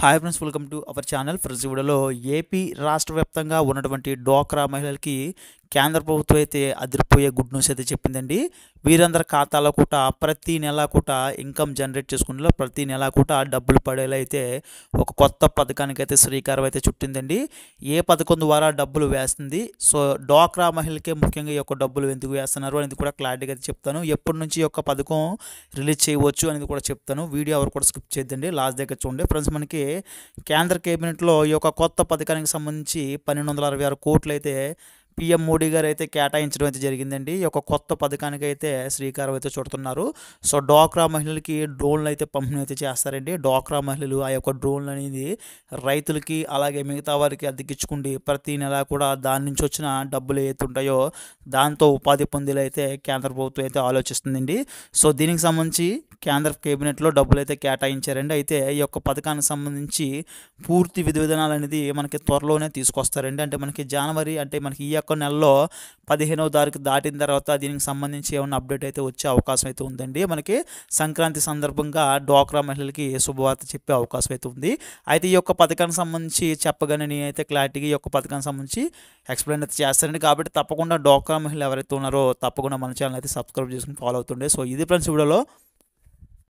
hi friends welcome to our channel friends వీడియోలో AP రాష్ట్ర వ్యాప్తంగా ఉన్నటువంటి డోక్రా మహిళలకి కేంద్ర ప్రభుత్వం అయితే అదిరిపోయే గుడ్ న్యూస్ అయితే చెప్పిందండి వీరందరి ఖాతాలో కూడా ప్రతి నెల కూడా ఇన్కమ్ జనరేట్ చేసుకునేలా ప్రతి నెల కూడా డబ్బులు పడేలా అయితే ఒక కొత్త పథకానికి అయితే శ్రీకారం అయితే చుట్టిందండి ఏ పథకం ద్వారా డబ్బులు వేస్తుంది సో డోక్రా మహిళకే ముఖ్యంగా ఈ యొక్క డబ్బులు ఎందుకు వేస్తున్నారు అనేది కూడా క్లారిటీగా అయితే చెప్తాను ఎప్పటి నుంచి ఈ యొక్క పథకం రిలీజ్ చేయవచ్చు అనేది కూడా చెప్తాను వీడియో ఎవరు కూడా స్కిప్ చేద్దండి లాస్ట్ దగ్గర చూడండి ఫ్రెండ్స్ మనకి కేంద్ర కేబినెట్లో ఈ యొక్క కొత్త పథకానికి సంబంధించి పన్నెండు వందల అరవై ఆరు కోట్లు అయితే పిఎం మోడీ గారు అయితే కేటాయించడం అయితే జరిగిందండి ఈ యొక్క కొత్త పథకానికి అయితే శ్రీకారం అయితే చుడుతున్నారు సో డోక్రా మహిళలకి డ్రోన్లు అయితే పంపిణీ అయితే చేస్తారండి డోక్రా మహిళలు ఆ యొక్క డ్రోన్లు అనేది రైతులకి అలాగే మిగతా వారికి అద్దెకిచ్చుకుండి ప్రతి నెల కూడా దాని నుంచి వచ్చిన డబ్బులు ఏవైతే ఉంటాయో దాంతో ఉపాధి పొందేలా అయితే కేంద్ర ప్రభుత్వం అయితే ఆలోచిస్తుందండి సో దీనికి సంబంధించి కేంద్ర కేబినెట్లో డబ్బులు అయితే కేటాయించారండి అయితే ఈ యొక్క పథకానికి సంబంధించి పూర్తి విధి విధానాలు అనేది మనకి త్వరలోనే తీసుకొస్తారండి అంటే మనకి జనవరి అంటే మనకి ఈ యొక్క నెలలో పదిహేనవ తారీఖు దాటిన తర్వాత దీనికి సంబంధించి ఏమైనా అప్డేట్ అయితే వచ్చే అవకాశం అయితే ఉందండి మనకి సంక్రాంతి సందర్భంగా డోక్రా మహిళలకి శుభవార్త చెప్పే అవకాశం అయితే ఉంది అయితే ఈ యొక్క పథకానికి సంబంధించి చెప్పగానే నేనైతే క్లారిటీగా ఈ యొక్క పథకానికి సంబంధించి ఎక్స్ప్లెయిన్ అయితే చేస్తానండి కాబట్టి తప్పకుండా డోక్రా మహిళలు ఎవరైతే ఉన్నారో తప్పకుండా మన ఛానల్ అయితే సబ్స్క్రైబ్ చేసుకుని ఫాలో అవుతుండే సో ఇది ఫ్రెండ్స్ వీడియోలో